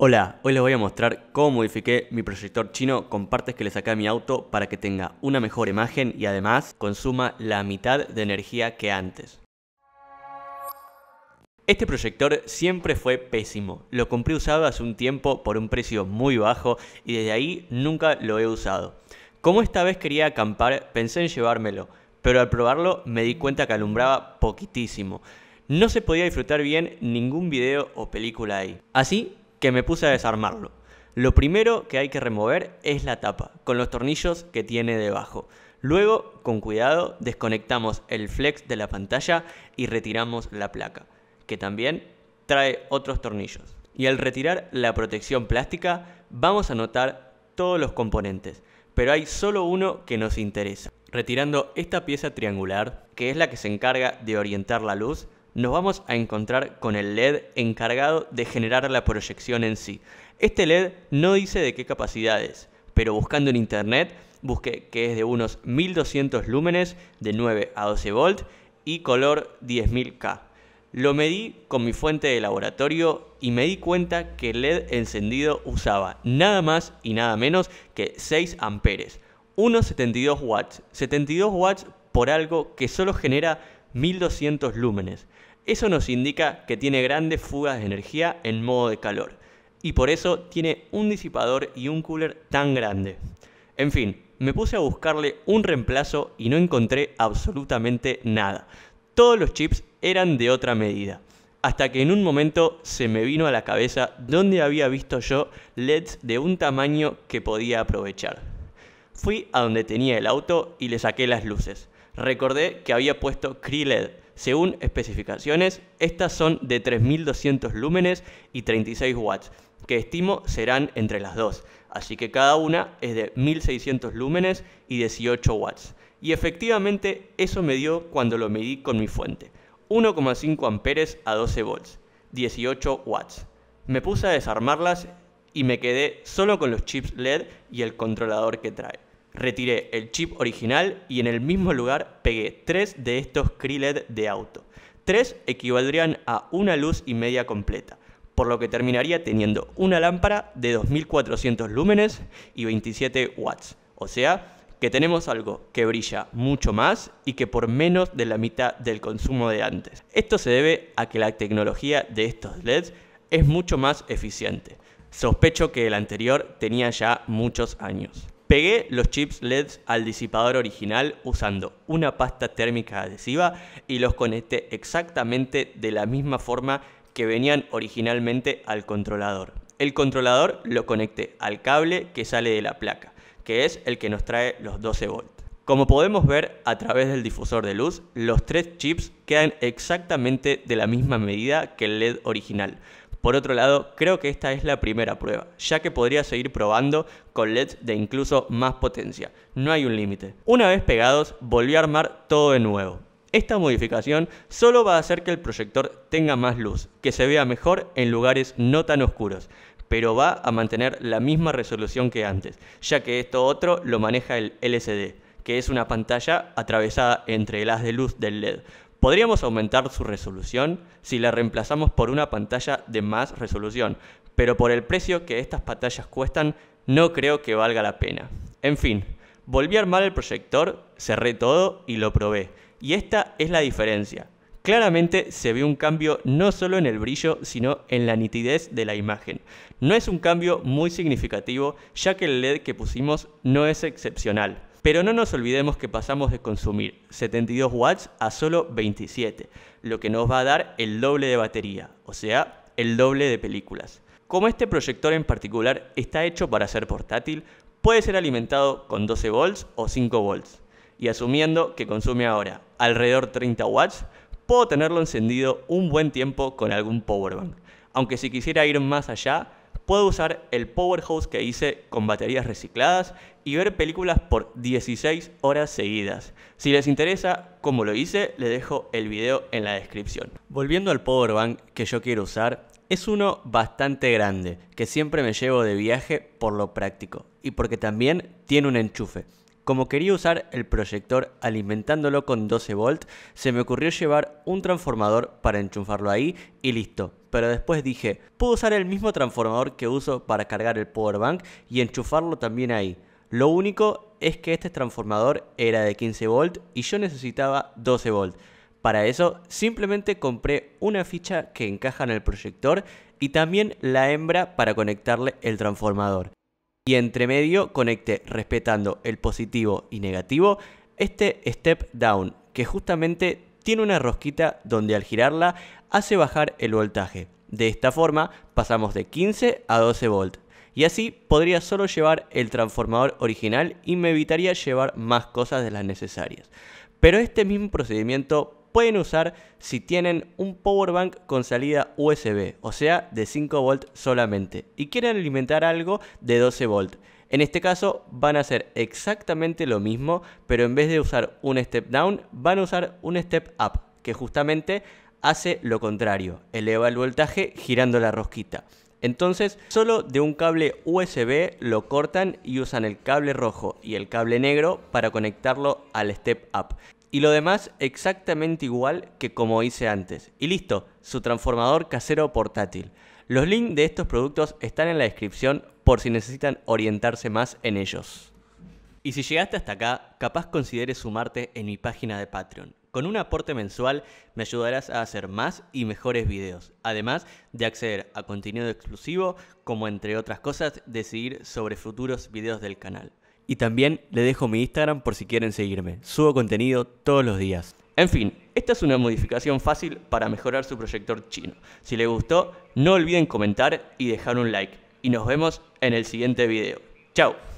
Hola, hoy les voy a mostrar cómo modifiqué mi proyector chino con partes que le saqué a mi auto para que tenga una mejor imagen y además consuma la mitad de energía que antes. Este proyector siempre fue pésimo, lo compré usado hace un tiempo por un precio muy bajo y desde ahí nunca lo he usado. Como esta vez quería acampar, pensé en llevármelo, pero al probarlo me di cuenta que alumbraba poquitísimo. No se podía disfrutar bien ningún video o película ahí. Así que me puse a desarmarlo. Lo primero que hay que remover es la tapa, con los tornillos que tiene debajo. Luego, con cuidado, desconectamos el flex de la pantalla y retiramos la placa, que también trae otros tornillos. Y al retirar la protección plástica, vamos a notar todos los componentes, pero hay solo uno que nos interesa. Retirando esta pieza triangular, que es la que se encarga de orientar la luz, nos vamos a encontrar con el LED encargado de generar la proyección en sí. Este LED no dice de qué capacidad es, pero buscando en internet busqué que es de unos 1200 lúmenes de 9 a 12 volt y color 10.000K. Lo medí con mi fuente de laboratorio y me di cuenta que el LED encendido usaba nada más y nada menos que 6 amperes, unos 72 watts, 72 watts por algo que solo genera 1200 lúmenes. Eso nos indica que tiene grandes fugas de energía en modo de calor y por eso tiene un disipador y un cooler tan grande. En fin, me puse a buscarle un reemplazo y no encontré absolutamente nada. Todos los chips eran de otra medida. Hasta que en un momento se me vino a la cabeza dónde había visto yo LEDs de un tamaño que podía aprovechar. Fui a donde tenía el auto y le saqué las luces. Recordé que había puesto Cree LED según especificaciones, estas son de 3200 lúmenes y 36 watts, que estimo serán entre las dos, así que cada una es de 1600 lúmenes y 18 watts. Y efectivamente eso me dio cuando lo medí con mi fuente, 1,5 amperes a 12 volts, 18 watts. Me puse a desarmarlas y me quedé solo con los chips LED y el controlador que trae. Retiré el chip original y en el mismo lugar pegué tres de estos Cree LED de auto. Tres equivaldrían a una luz y media completa, por lo que terminaría teniendo una lámpara de 2400 lúmenes y 27 watts. O sea, que tenemos algo que brilla mucho más y que por menos de la mitad del consumo de antes. Esto se debe a que la tecnología de estos LEDs es mucho más eficiente. Sospecho que el anterior tenía ya muchos años. Pegué los chips LEDs al disipador original usando una pasta térmica adhesiva y los conecté exactamente de la misma forma que venían originalmente al controlador. El controlador lo conecté al cable que sale de la placa, que es el que nos trae los 12 volts. Como podemos ver a través del difusor de luz, los tres chips quedan exactamente de la misma medida que el LED original, por otro lado, creo que esta es la primera prueba, ya que podría seguir probando con LEDs de incluso más potencia. No hay un límite. Una vez pegados, volví a armar todo de nuevo. Esta modificación solo va a hacer que el proyector tenga más luz, que se vea mejor en lugares no tan oscuros, pero va a mantener la misma resolución que antes, ya que esto otro lo maneja el LCD, que es una pantalla atravesada entre el haz de luz del LED, Podríamos aumentar su resolución si la reemplazamos por una pantalla de más resolución, pero por el precio que estas pantallas cuestan no creo que valga la pena. En fin, volví a armar el proyector, cerré todo y lo probé. Y esta es la diferencia. Claramente se ve un cambio no solo en el brillo, sino en la nitidez de la imagen. No es un cambio muy significativo, ya que el LED que pusimos no es excepcional. Pero no nos olvidemos que pasamos de consumir 72 watts a solo 27, lo que nos va a dar el doble de batería, o sea, el doble de películas. Como este proyector en particular está hecho para ser portátil, puede ser alimentado con 12 volts o 5 volts. Y asumiendo que consume ahora alrededor 30 watts, puedo tenerlo encendido un buen tiempo con algún powerbank. Aunque si quisiera ir más allá, puedo usar el powerhouse que hice con baterías recicladas y ver películas por 16 horas seguidas. Si les interesa cómo lo hice, les dejo el video en la descripción. Volviendo al power bank que yo quiero usar, es uno bastante grande, que siempre me llevo de viaje por lo práctico y porque también tiene un enchufe. Como quería usar el proyector alimentándolo con 12 volts, se me ocurrió llevar un transformador para enchufarlo ahí y listo, pero después dije, puedo usar el mismo transformador que uso para cargar el power bank y enchufarlo también ahí. Lo único es que este transformador era de 15 volt y yo necesitaba 12 volt. Para eso simplemente compré una ficha que encaja en el proyector y también la hembra para conectarle el transformador. Y entre medio conecté respetando el positivo y negativo este step down que justamente tiene una rosquita donde al girarla hace bajar el voltaje. De esta forma pasamos de 15 a 12 volts. Y así podría solo llevar el transformador original y me evitaría llevar más cosas de las necesarias. Pero este mismo procedimiento pueden usar si tienen un power bank con salida USB, o sea, de 5 v solamente, y quieren alimentar algo de 12 v En este caso van a hacer exactamente lo mismo, pero en vez de usar un step down, van a usar un step up, que justamente hace lo contrario, eleva el voltaje girando la rosquita. Entonces, solo de un cable USB lo cortan y usan el cable rojo y el cable negro para conectarlo al step up. Y lo demás exactamente igual que como hice antes. Y listo, su transformador casero portátil. Los links de estos productos están en la descripción por si necesitan orientarse más en ellos. Y si llegaste hasta acá, capaz consideres sumarte en mi página de Patreon. Con un aporte mensual me ayudarás a hacer más y mejores videos, además de acceder a contenido exclusivo, como entre otras cosas decidir sobre futuros videos del canal. Y también le dejo mi Instagram por si quieren seguirme. Subo contenido todos los días. En fin, esta es una modificación fácil para mejorar su proyector chino. Si les gustó, no olviden comentar y dejar un like. Y nos vemos en el siguiente video. ¡Chao!